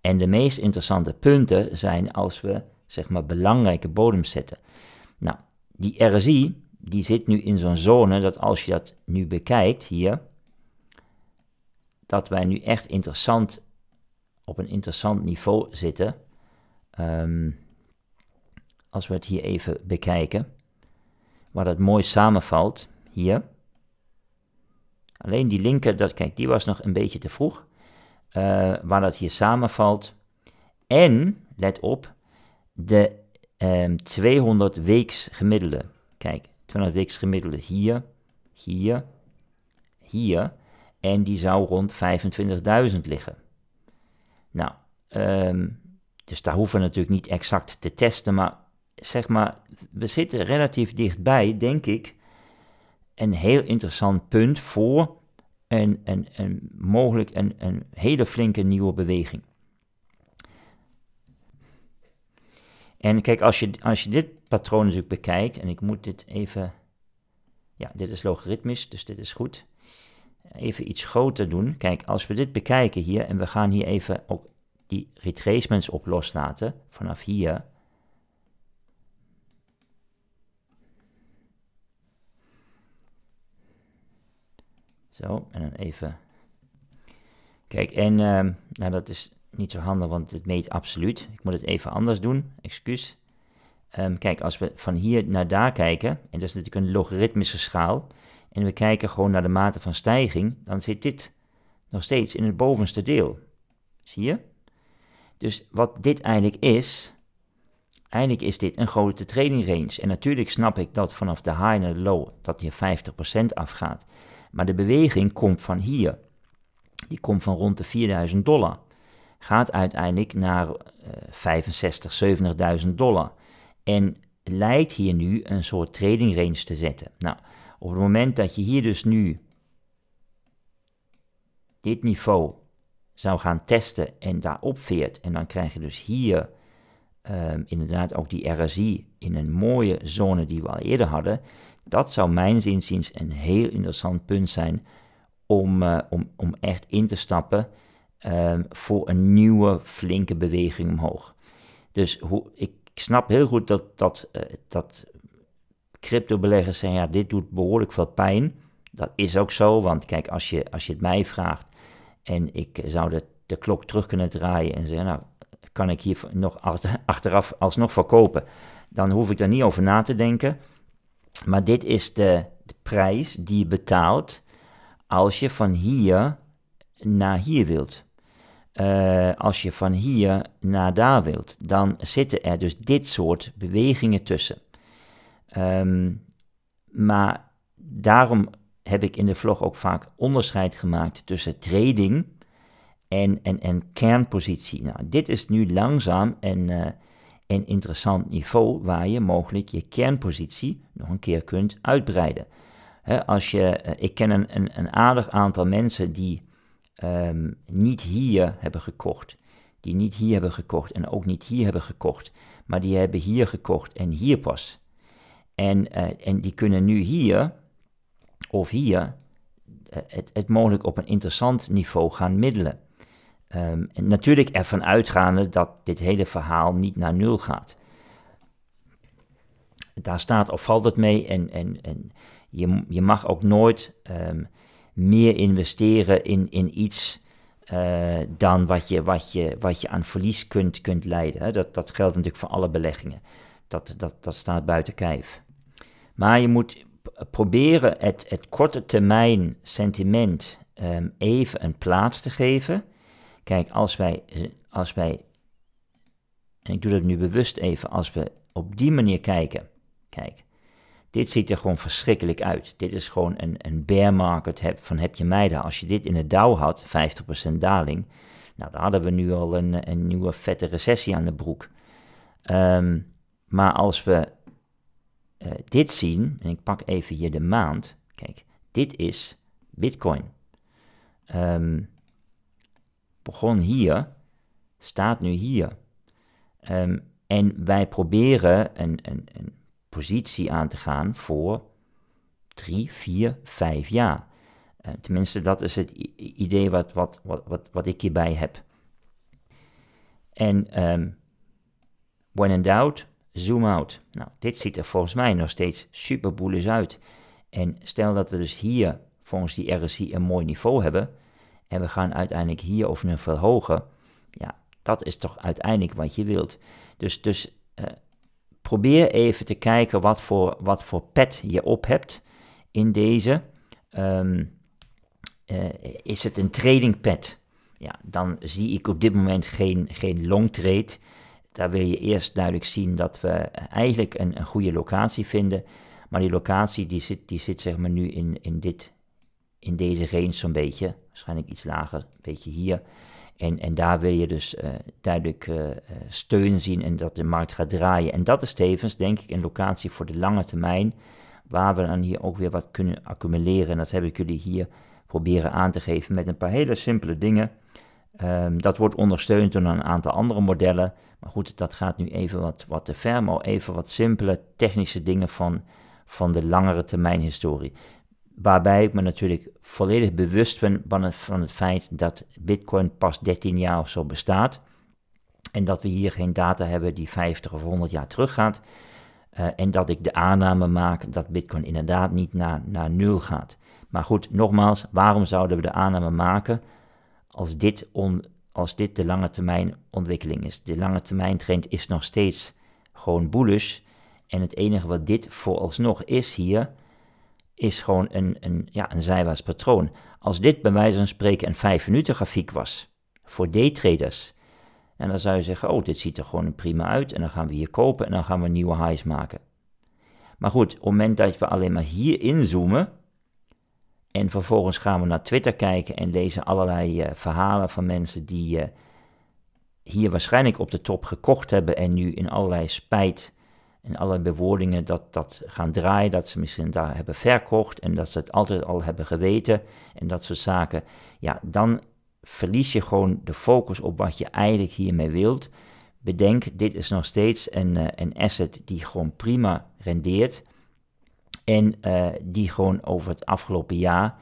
En de meest interessante punten zijn als we, zeg maar, belangrijke bodems zetten. Nou, die RSI, die zit nu in zo'n zone dat als je dat nu bekijkt hier, dat wij nu echt interessant, op een interessant niveau zitten. Ehm, als we het hier even bekijken, waar dat mooi samenvalt, hier. Alleen die linker, dat, kijk, die was nog een beetje te vroeg. Eh, waar dat hier samenvalt. En, let op, de 200 ehm, weeks gemiddelde. Kijk, 200 weeks gemiddelde hier, hier, hier. En die zou rond 25.000 liggen. Nou, ehm, dus daar hoeven we natuurlijk niet exact te testen. Maar zeg maar, we zitten relatief dichtbij, denk ik, een heel interessant punt voor een, een, een mogelijk een, een hele flinke nieuwe beweging. En kijk, als je, als je dit patroon natuurlijk bekijkt, en ik moet dit even, ja, dit is logaritmisch, dus dit is goed. Even iets groter doen. Kijk, als we dit bekijken hier, en we gaan hier even ook die retracements op loslaten, vanaf hier, Zo, en dan even. Kijk, en ehm, nou dat is niet zo handig, want het meet absoluut. Ik moet het even anders doen, excuus. Ehm, kijk, als we van hier naar daar kijken, en dat is natuurlijk een logaritmische schaal, en we kijken gewoon naar de mate van stijging, dan zit dit nog steeds in het bovenste deel. Zie je? Dus wat dit eigenlijk is, eigenlijk is dit een grote trading range. En natuurlijk snap ik dat vanaf de high naar de low, dat hier 50% afgaat. Maar de beweging komt van hier. Die komt van rond de 4000 dollar. Gaat uiteindelijk naar uh, 65, 70.000 dollar. En lijkt hier nu een soort trading range te zetten. Nou, op het moment dat je hier dus nu dit niveau zou gaan testen en daar opveert, en dan krijg je dus hier ehm, inderdaad ook die RSI in een mooie zone die we al eerder hadden, dat zou mijn zinziens een heel interessant punt zijn om, eh, om, om echt in te stappen ehm, voor een nieuwe flinke beweging omhoog. Dus hoe, ik snap heel goed dat, dat, eh, dat cryptobeleggers zeggen, ja, dit doet behoorlijk veel pijn. Dat is ook zo, want kijk, als je, als je het mij vraagt en ik zou de, de klok terug kunnen draaien en zeggen, nou, kan ik hier nog *laughs* achteraf alsnog verkopen, dan hoef ik daar niet over na te denken. Maar dit is de, de prijs die je betaalt als je van hier naar hier wilt. Eh, als je van hier naar daar wilt, dan zitten er dus dit soort bewegingen tussen. Ehm, maar daarom heb ik in de vlog ook vaak onderscheid gemaakt tussen trading en, en, en kernpositie. Nou, dit is nu langzaam en eh, een interessant niveau waar je mogelijk je kernpositie nog een keer kunt uitbreiden. als je, eh, ik ken een, een, een aardig aantal mensen die ehm, niet hier hebben gekocht. Die niet hier hebben gekocht en ook niet hier hebben gekocht. Maar die hebben hier gekocht en hier pas. En, eh, en die kunnen nu hier of hier eh, het, het mogelijk op een interessant niveau gaan middelen. Ehm, en natuurlijk ervan uitgaande dat dit hele verhaal niet naar nul gaat. Daar staat of valt het mee en, en, en je, je mag ook nooit ehm, meer investeren in, in iets eh, dan wat je, wat, je, wat je aan verlies kunt, kunt leiden. Dat, dat geldt natuurlijk voor alle beleggingen. Dat, dat, dat staat buiten kijf. Maar je moet proberen het, het korte termijn sentiment ehm, even een plaats te geven. Kijk, als wij, als wij, en ik doe dat nu bewust even, als we op die manier kijken, kijk, dit ziet er gewoon verschrikkelijk uit. Dit is gewoon een, een bear market van heb je mij Als je dit in de Dow had, 50% daling, nou, dan hadden we nu al een, een nieuwe vette recessie aan de broek. Ehm, maar als we eh, dit zien, en ik pak even hier de maand, kijk, dit is Bitcoin. Um, begon hier, staat nu hier. Ehm, en wij proberen een, een, een positie aan te gaan voor drie, vier, vijf jaar. Eh, tenminste, dat is het idee wat, wat, wat, wat, wat ik hierbij heb. En ehm, when in doubt, zoom out. Nou, dit ziet er volgens mij nog steeds super uit. En stel dat we dus hier volgens die RSI een mooi niveau hebben, en we gaan uiteindelijk hier of nu verhogen, ja, dat is toch uiteindelijk wat je wilt. Dus, dus eh, probeer even te kijken wat voor, wat voor pet je op hebt in deze. Um, is het een trading pad? Ja, dan zie ik op dit moment geen, geen long trade. Daar wil je eerst duidelijk zien dat we eigenlijk een, een goede locatie vinden. Maar die locatie die zit, die zit zeg maar nu in, in dit in deze range zo'n beetje. Waarschijnlijk iets lager, een beetje hier. En, en daar wil je dus eh, duidelijk eh, eh, steun zien en dat de markt gaat draaien. En dat is tevens, denk ik, een locatie voor de lange termijn. Waar we dan hier ook weer wat kunnen accumuleren. En dat heb ik jullie hier proberen aan te geven met een paar hele simpele dingen. Ehm, dat wordt ondersteund door een aantal andere modellen. Maar goed, dat gaat nu even wat, wat te ver. Maar even wat simpele technische dingen van, van de langere termijn historie. Waarbij ik me natuurlijk volledig bewust ben van het, van het feit dat Bitcoin pas 13 jaar of zo bestaat. En dat we hier geen data hebben die 50 of 100 jaar teruggaat. Eh, en dat ik de aanname maak dat Bitcoin inderdaad niet naar, naar nul gaat. Maar goed, nogmaals, waarom zouden we de aanname maken als dit, on, als dit de lange termijn ontwikkeling is? De lange termijn trend is nog steeds gewoon bullish. En het enige wat dit vooralsnog is hier, is gewoon een, een, ja, een zijwaarts patroon. Als dit bij wijze van spreken een 5 minuten grafiek was, voor daytraders, en dan zou je zeggen, oh, dit ziet er gewoon prima uit, en dan gaan we hier kopen en dan gaan we nieuwe highs maken. Maar goed, op het moment dat we alleen maar hier inzoomen, en vervolgens gaan we naar Twitter kijken en lezen allerlei eh, verhalen van mensen die eh, hier waarschijnlijk op de top gekocht hebben en nu in allerlei spijt en alle bewoordingen dat dat gaan draaien, dat ze misschien daar hebben verkocht en dat ze het altijd al hebben geweten en dat soort zaken. Ja, dan verlies je gewoon de focus op wat je eigenlijk hiermee wilt. Bedenk, dit is nog steeds een, eh, een asset die gewoon prima rendeert en eh, die gewoon over het afgelopen jaar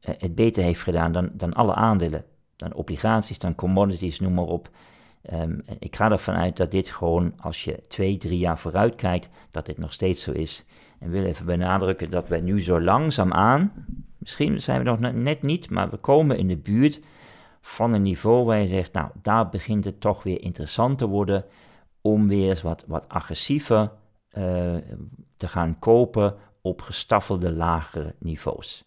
eh, het beter heeft gedaan dan, dan alle aandelen, dan obligaties, dan commodities, noem maar op. Ehm, ik ga ervan uit dat dit gewoon, als je twee, drie jaar vooruit kijkt, dat dit nog steeds zo is. En wil even benadrukken dat wij nu zo langzaamaan, misschien zijn we nog net niet, maar we komen in de buurt van een niveau waar je zegt, nou, daar begint het toch weer interessant te worden om weer eens wat, wat agressiever eh, te gaan kopen op gestaffelde lagere niveaus.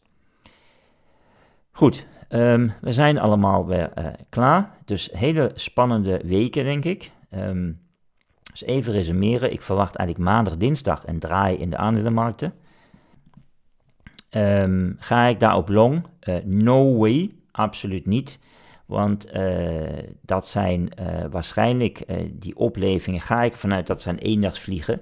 Goed, Ehm, we zijn allemaal weer eh, klaar. Dus hele spannende weken, denk ik. dus even resumeren. Ik verwacht eigenlijk maandag, dinsdag een draai in de aandelenmarkten. Ehm, ga ik daar op long? Eh, no way, absoluut niet. Want eh, dat zijn waarschijnlijk die oplevingen. Ga ik vanuit dat zijn eendagsvliegen.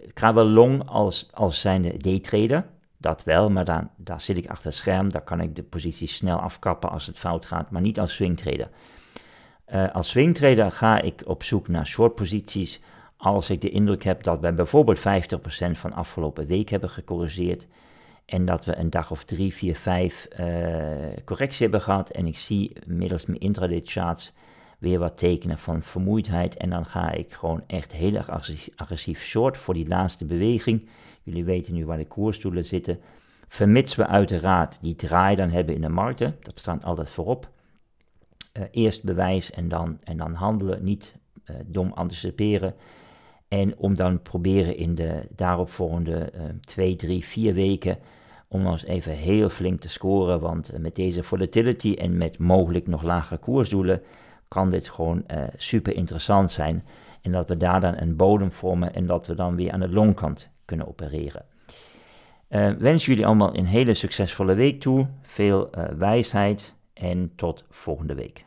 ik ga wel long als, als zijnde daytrader. Dat wel, maar dan, daar zit ik achter het scherm. Daar kan ik de positie snel afkappen als het fout gaat, maar niet als swingtrader. Eh, als swingtrader ga ik op zoek naar shortposities. als ik de indruk heb dat we bijvoorbeeld 50% van afgelopen week hebben gecorrigeerd en dat we een dag of drie, vier, vijf eh, correctie hebben gehad en ik zie middels mijn intraday charts weer wat tekenen van vermoeidheid en dan ga ik gewoon echt heel erg agressief short voor die laatste beweging Jullie weten nu waar de koersdoelen zitten. Vermits we uiteraard die draai dan hebben in de markten, dat staat altijd voorop. Eh, eerst bewijs en dan, en dan handelen, niet eh, dom anticiperen. En om dan proberen in de daaropvolgende uh, eh, twee, drie, vier weken om ons even heel flink te scoren. Want met deze volatility en met mogelijk nog lagere koersdoelen kan dit gewoon super interessant zijn. En dat we daar dan een bodem vormen en dat we dan weer aan de longkant kunnen opereren. Uh, wens jullie allemaal een hele succesvolle week toe. Veel eh, wijsheid en tot volgende week.